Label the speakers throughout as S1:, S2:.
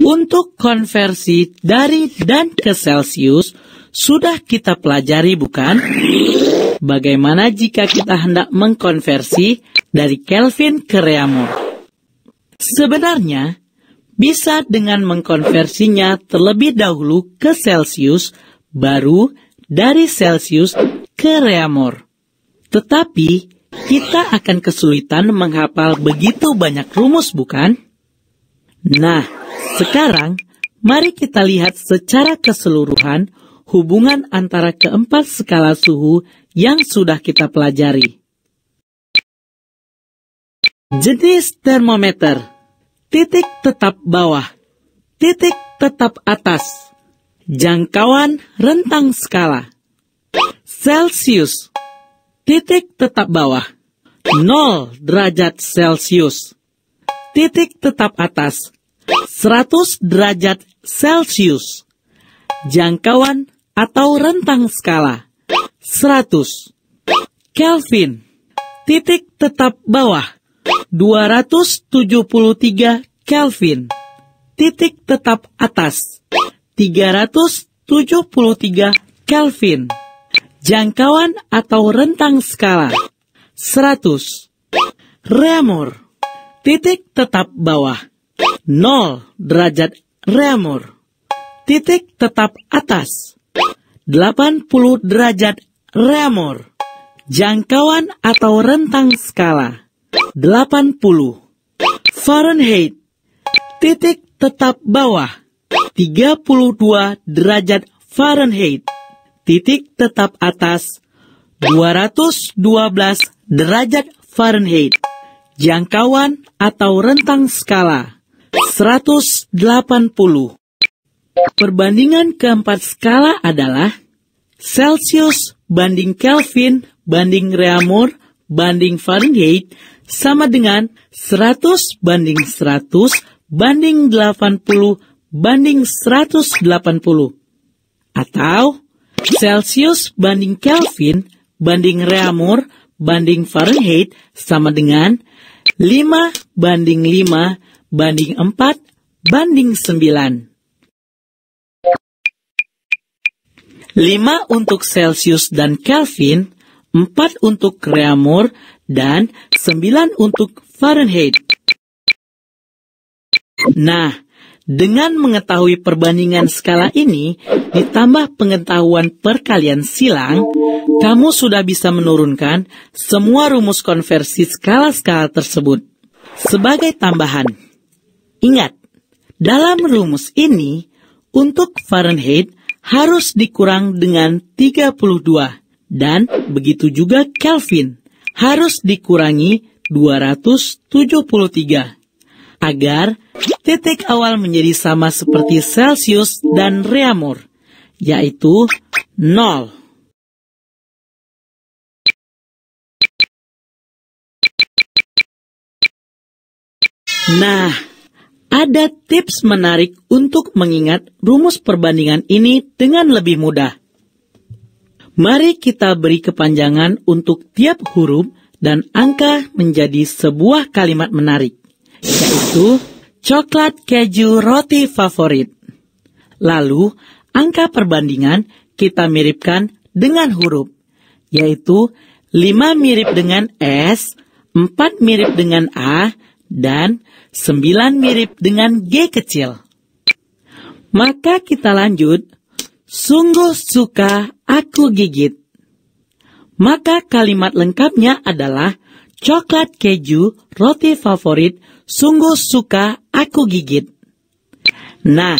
S1: Untuk konversi dari dan ke Celsius, sudah kita pelajari bukan? Bagaimana jika kita hendak mengkonversi dari Kelvin ke Reamor? Sebenarnya, bisa dengan mengkonversinya terlebih dahulu ke Celsius, baru dari Celsius ke Reamor. Tetapi, kita akan kesulitan menghafal begitu banyak rumus, bukan? Nah, sekarang, mari kita lihat secara keseluruhan hubungan antara keempat skala suhu yang sudah kita pelajari. Jenis termometer Titik tetap bawah Titik tetap atas Jangkauan rentang skala Celsius Titik tetap bawah 0 derajat Celsius Titik tetap atas 100 derajat Celcius. Jangkauan atau rentang skala 100 Kelvin. Titik tetap bawah 273 Kelvin. Titik tetap atas 373 Kelvin. Jangkauan atau rentang skala 100 Remor. Titik tetap bawah 0 derajat remur. Titik tetap atas. 80 derajat remur. Jangkauan atau rentang skala. 80 Fahrenheit. Titik tetap bawah. 32 derajat Fahrenheit. Titik tetap atas. 212 derajat Fahrenheit. Jangkauan atau rentang skala 180. Perbandingan keempat skala adalah Celsius banding Kelvin banding Reaumur banding Fahrenheit sama dengan 100 banding 100 banding 80 banding 180 atau Celsius banding Kelvin banding Reaumur banding Fahrenheit sama dengan 5 banding 5 banding banding 4 banding 9. 5 untuk Celsius dan Kelvin, 4 untuk reamur dan 9 untuk Fahrenheit. Nah, dengan mengetahui perbandingan skala ini, ditambah pengetahuan perkalian silang, kamu sudah bisa menurunkan semua rumus konversi skala-skala tersebut. Sebagai tambahan, Ingat, dalam rumus ini, untuk Fahrenheit harus dikurang dengan 32 dan begitu juga Kelvin harus dikurangi 273 agar titik awal menjadi sama seperti Celsius dan Reamur,
S2: yaitu 0. Nah,
S1: ada tips menarik untuk mengingat rumus perbandingan ini dengan lebih mudah. Mari kita beri kepanjangan untuk tiap huruf dan angka menjadi sebuah kalimat menarik, yaitu coklat keju roti favorit. Lalu, angka perbandingan kita miripkan dengan huruf, yaitu 5 mirip dengan S, 4 mirip dengan A, dan 9 mirip dengan G kecil. Maka kita lanjut, sungguh suka aku gigit. Maka kalimat lengkapnya adalah coklat keju roti favorit sungguh suka aku gigit. Nah,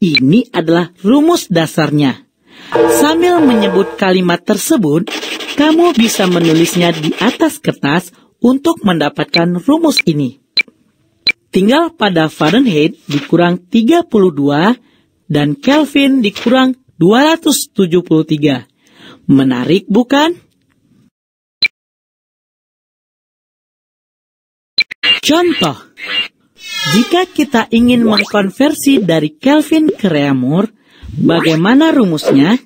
S1: ini adalah rumus dasarnya. Sambil menyebut kalimat tersebut, kamu bisa menulisnya di atas kertas untuk mendapatkan rumus ini tinggal pada Fahrenheit dikurang 32 dan Kelvin dikurang 273. Menarik bukan? Contoh, jika kita ingin mengkonversi dari Kelvin ke Reamur, bagaimana rumusnya?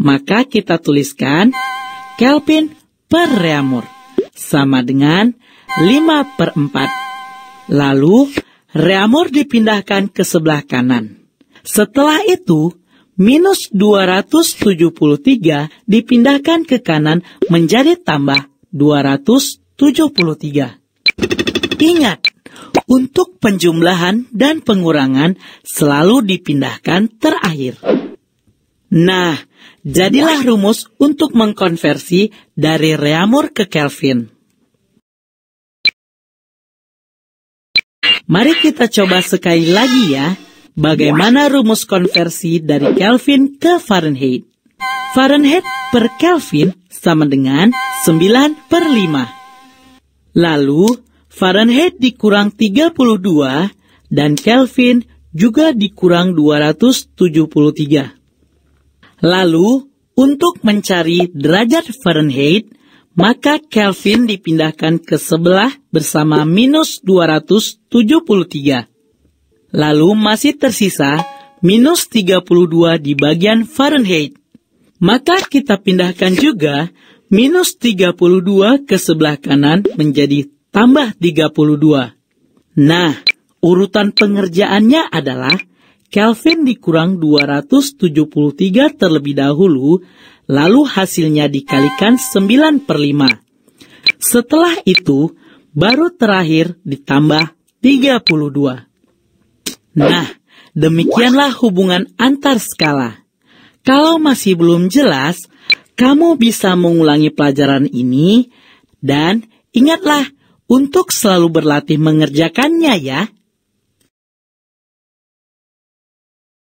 S1: Maka kita tuliskan Kelvin per Reamur sama dengan 5 per 4 Lalu, reamor dipindahkan ke sebelah kanan. Setelah itu, minus 273 dipindahkan ke kanan menjadi tambah 273. Ingat, untuk penjumlahan dan pengurangan selalu dipindahkan terakhir. Nah, jadilah rumus untuk mengkonversi dari Reamur ke
S2: Kelvin. Mari
S1: kita coba sekali lagi ya, bagaimana rumus konversi dari Kelvin ke Fahrenheit. Fahrenheit per Kelvin sama dengan 9 per 5. Lalu, Fahrenheit dikurang 32 dan Kelvin juga dikurang 273. Lalu, untuk mencari derajat Fahrenheit, maka Kelvin dipindahkan ke sebelah bersama minus 273. Lalu masih tersisa minus 32 di bagian Fahrenheit. Maka kita pindahkan juga minus 32 ke sebelah kanan menjadi tambah 32. Nah, urutan pengerjaannya adalah Kelvin dikurang 273 terlebih dahulu, lalu hasilnya dikalikan 9 per 5. Setelah itu, baru terakhir ditambah 32. Nah, demikianlah hubungan antar skala. Kalau masih belum jelas, kamu bisa mengulangi pelajaran ini dan ingatlah untuk selalu berlatih mengerjakannya ya.